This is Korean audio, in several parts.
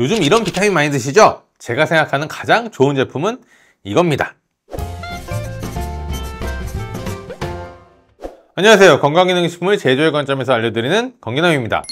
요즘 이런 비타민 많이 드시죠? 제가 생각하는 가장 좋은 제품은 이겁니다. 안녕하세요. 건강기능식품을 제조의 관점에서 알려드리는 건기남입니다.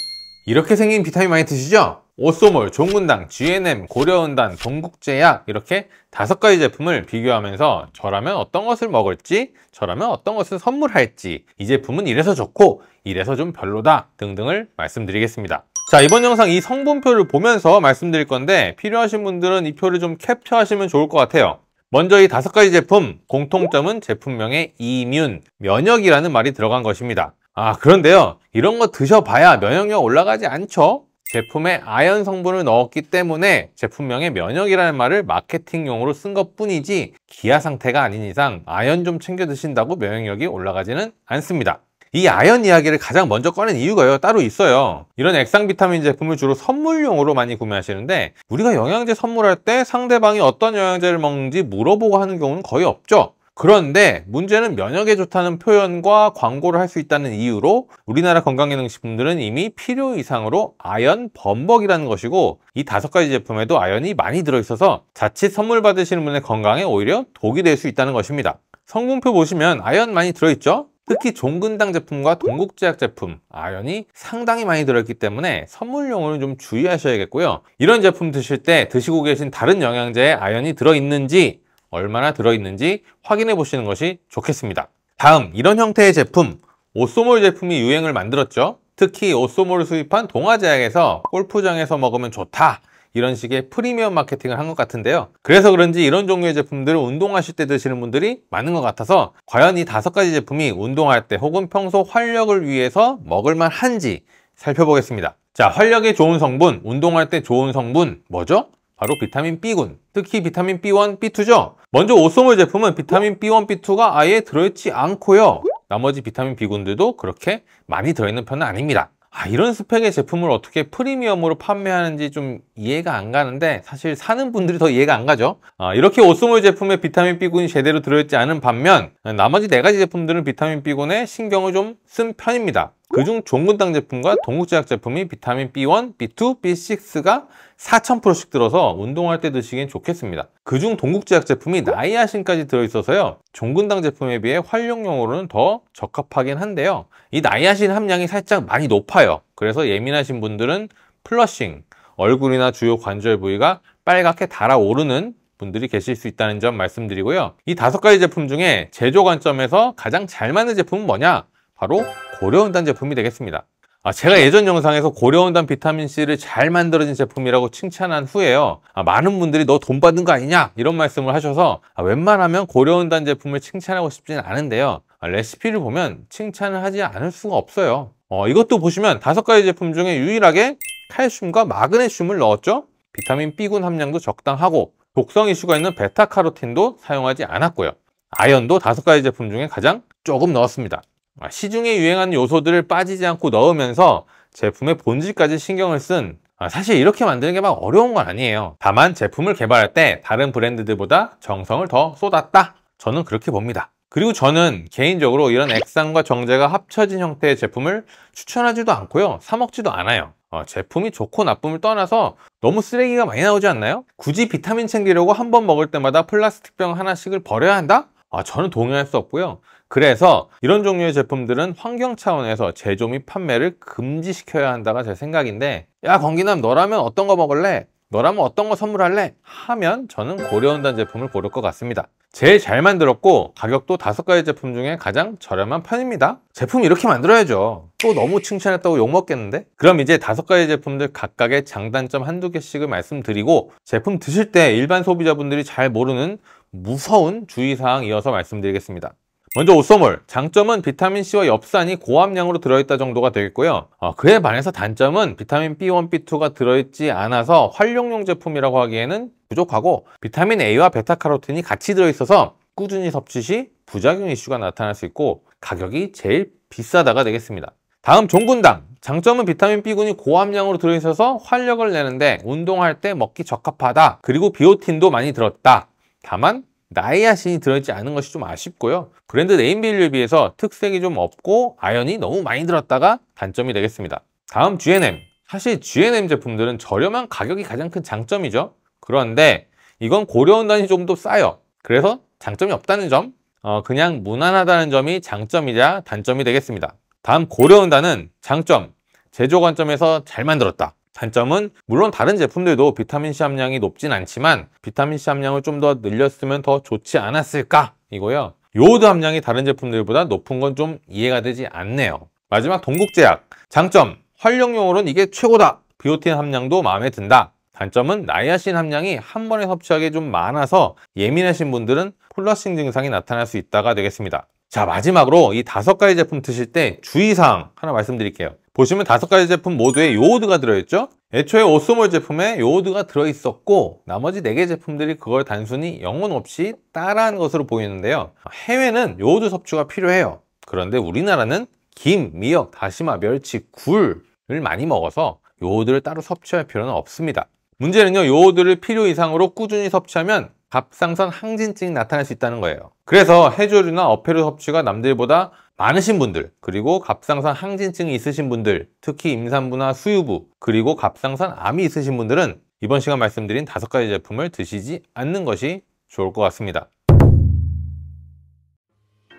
이렇게 생긴 비타민 많이 드시죠? 오소몰 종근당, GNM, 고려은단, 동국제약 이렇게 다섯 가지 제품을 비교하면서 저라면 어떤 것을 먹을지 저라면 어떤 것을 선물할지 이 제품은 이래서 좋고 이래서 좀 별로다 등등을 말씀드리겠습니다. 자 이번 영상 이 성분표를 보면서 말씀드릴 건데 필요하신 분들은 이 표를 좀 캡처하시면 좋을 것 같아요 먼저 이 다섯 가지 제품 공통점은 제품명에 이뮨 면역이라는 말이 들어간 것입니다 아 그런데요 이런 거 드셔봐야 면역력 올라가지 않죠 제품에 아연 성분을 넣었기 때문에 제품명에 면역이라는 말을 마케팅용으로 쓴 것뿐이지 기아 상태가 아닌 이상 아연 좀 챙겨 드신다고 면역력이 올라가지는 않습니다 이 아연 이야기를 가장 먼저 꺼낸 이유가요 따로 있어요 이런 액상 비타민 제품을 주로 선물용으로 많이 구매하시는데 우리가 영양제 선물할 때 상대방이 어떤 영양제를 먹는지 물어보고 하는 경우는 거의 없죠 그런데 문제는 면역에 좋다는 표현과 광고를 할 수 있다는 이유로 우리나라 건강기능식품들은 이미 필요 이상으로 아연 범벅이라는 것이고 이 다섯 가지 제품에도 아연이 많이 들어있어서 자칫 선물 받으시는 분의 건강에 오히려 독이 될 수 있다는 것입니다 성분표 보시면 아연 많이 들어있죠? 특히 종근당 제품과 동국제약 제품, 아연이 상당히 많이 들어있기 때문에 선물용으로 좀 주의하셔야겠고요. 이런 제품 드실 때 드시고 계신 다른 영양제에 아연이 들어있는지 얼마나 들어있는지 확인해 보시는 것이 좋겠습니다. 다음 이런 형태의 제품, 오쏘몰 제품이 유행을 만들었죠. 특히 오쏘몰을 수입한 동화제약에서 골프장에서 먹으면 좋다 이런 식의 프리미엄 마케팅을 한 것 같은데요. 그래서 그런지 이런 종류의 제품들을 운동하실 때 드시는 분들이 많은 것 같아서 과연 이 다섯 가지 제품이 운동할 때 혹은 평소 활력을 위해서 먹을만 한지 살펴보겠습니다. 자, 활력에 좋은 성분, 운동할 때 좋은 성분 뭐죠? 바로 비타민 B군, 특히 비타민 B1, B2죠? 먼저 오소몰 제품은 비타민 B1, B2가 아예 들어있지 않고요. 나머지 비타민 B군들도 그렇게 많이 들어있는 편은 아닙니다. 아, 이런 스펙의 제품을 어떻게 프리미엄으로 판매하는지 좀 이해가 안 가는데 사실 사는 분들이 더 이해가 안 가죠 아, 이렇게 오스몰 제품에 비타민 B군이 제대로 들어있지 않은 반면 나머지 네가지 제품들은 비타민 B군에 신경을 좀 쓴 편입니다 그중 종근당 제품과 동국제약 제품이 비타민 B1, B2, B6가 4,000%씩 들어서 운동할 때 드시기엔 좋겠습니다. 그중 동국제약 제품이 나이아신까지 들어있어서요. 종근당 제품에 비해 활용용으로는 더 적합하긴 한데요. 이 나이아신 함량이 살짝 많이 높아요. 그래서 예민하신 분들은 플러싱, 얼굴이나 주요 관절 부위가 빨갛게 달아오르는 분들이 계실 수 있다는 점 말씀드리고요. 이 다섯 가지 제품 중에 제조 관점에서 가장 잘 맞는 제품은 뭐냐? 바로 고려은단 제품이 되겠습니다. 아, 제가 예전 영상에서 고려온단 비타민C를 잘 만들어진 제품이라고 칭찬한 후에요. 아, 많은 분들이 너 돈 받은 거 아니냐? 이런 말씀을 하셔서 아, 웬만하면 고려온단 제품을 칭찬하고 싶진 않은데요. 아, 레시피를 보면 칭찬을 하지 않을 수가 없어요. 어, 이것도 보시면 다섯 가지 제품 중에 유일하게 칼슘과 마그네슘을 넣었죠. 비타민 B군 함량도 적당하고 독성 이슈가 있는 베타카로틴도 사용하지 않았고요. 아연도 다섯 가지 제품 중에 가장 조금 넣었습니다. 아, 시중에 유행하는 요소들을 빠지지 않고 넣으면서 제품의 본질까지 신경을 쓴 아, 사실 이렇게 만드는 게 막 어려운 건 아니에요 다만 제품을 개발할 때 다른 브랜드들보다 정성을 더 쏟았다 저는 그렇게 봅니다 그리고 저는 개인적으로 이런 액상과 정제가 합쳐진 형태의 제품을 추천하지도 않고요 사 먹지도 않아요 어, 제품이 좋고 나쁨을 떠나서 너무 쓰레기가 많이 나오지 않나요? 굳이 비타민 챙기려고 한 번 먹을 때마다 플라스틱병 하나씩을 버려야 한다? 아, 저는 동의할 수 없고요. 그래서 이런 종류의 제품들은 환경 차원에서 제조 및 판매를 금지시켜야 한다가 제 생각인데 야 건기남 너라면 어떤 거 먹을래? 너라면 어떤 거 선물할래? 하면 저는 고려온단 제품을 고를 것 같습니다. 제일 잘 만들었고 가격도 다섯 가지 제품 중에 가장 저렴한 편입니다. 제품 이렇게 만들어야죠. 또 너무 칭찬했다고 욕먹겠는데? 그럼 이제 다섯 가지 제품들 각각의 장단점 한두 개씩을 말씀드리고 제품 드실 때 일반 소비자분들이 잘 모르는 무서운 주의사항이어서 말씀드리겠습니다. 먼저 옷소물, 장점은 비타민C와 엽산이 고함량으로 들어있다 정도가 되겠고요. 어, 그에 반해서 단점은 비타민 B1, B2가 들어있지 않아서 활용용 제품이라고 하기에는 부족하고 비타민 A와 베타카로틴이 같이 들어있어서 꾸준히 섭취 시 부작용 이슈가 나타날 수 있고 가격이 제일 비싸다가 되겠습니다. 다음 종군당 장점은 비타민 B군이 고함량으로 들어있어서 활력을 내는데 운동할 때 먹기 적합하다 그리고 비오틴도 많이 들었다 다만 나이아신이 들어있지 않은 것이 좀 아쉽고요. 브랜드 네임 빌리에 비해서 특색이 좀 없고 아연이 너무 많이 들었다가 단점이 되겠습니다. 다음 G&M n 사실 G&M n 제품들은 저렴한 가격이 가장 큰 장점이죠. 그런데 이건 고려온단이 좀더 싸요. 그래서 장점이 없다는 점, 어, 그냥 무난하다는 점이 장점이자 단점이 되겠습니다. 다음 고려온단은 장점, 제조 관점에서 잘 만들었다. 단점은 물론 다른 제품들도 비타민C 함량이 높진 않지만 비타민C 함량을 좀 더 늘렸으면 더 좋지 않았을까 이고요. 요오드 함량이 다른 제품들보다 높은 건 좀 이해가 되지 않네요. 마지막 동국제약 장점 활용용으로는 이게 최고다 비오틴 함량도 마음에 든다 단점은 나이아신 함량이 한 번에 섭취하기좀 많아서 예민하신 분들은 플라싱 증상이 나타날 수 있다가 되겠습니다 자 마지막으로 이 다섯 가지 제품 드실 때 주의사항 하나 말씀드릴게요 보시면 다섯 가지 제품 모두에 요오드가 들어있죠? 애초에 오스몰 제품에 요오드가 들어있었고 나머지 네 개 제품들이 그걸 단순히 영혼 없이 따라한 것으로 보이는데요. 해외는 요오드 섭취가 필요해요. 그런데 우리나라는 김, 미역, 다시마, 멸치, 굴을 많이 먹어서 요오드를 따로 섭취할 필요는 없습니다. 문제는요. 요오드를 필요 이상으로 꾸준히 섭취하면 갑상선 항진증이 나타날 수 있다는 거예요. 그래서 해조류나 어패류 섭취가 남들보다 많으신 분들 그리고 갑상선 항진증이 있으신 분들 특히 임산부나 수유부 그리고 갑상선 암이 있으신 분들은 이번 시간 말씀드린 다섯 가지 제품을 드시지 않는 것이 좋을 것 같습니다.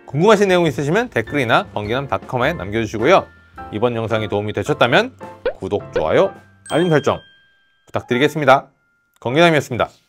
궁금하신 내용 있으시면 댓글이나 번개남닷컴에 남겨주시고요. 이번 영상이 도움이 되셨다면 구독, 좋아요, 알림 설정 부탁드리겠습니다. 번개남이었습니다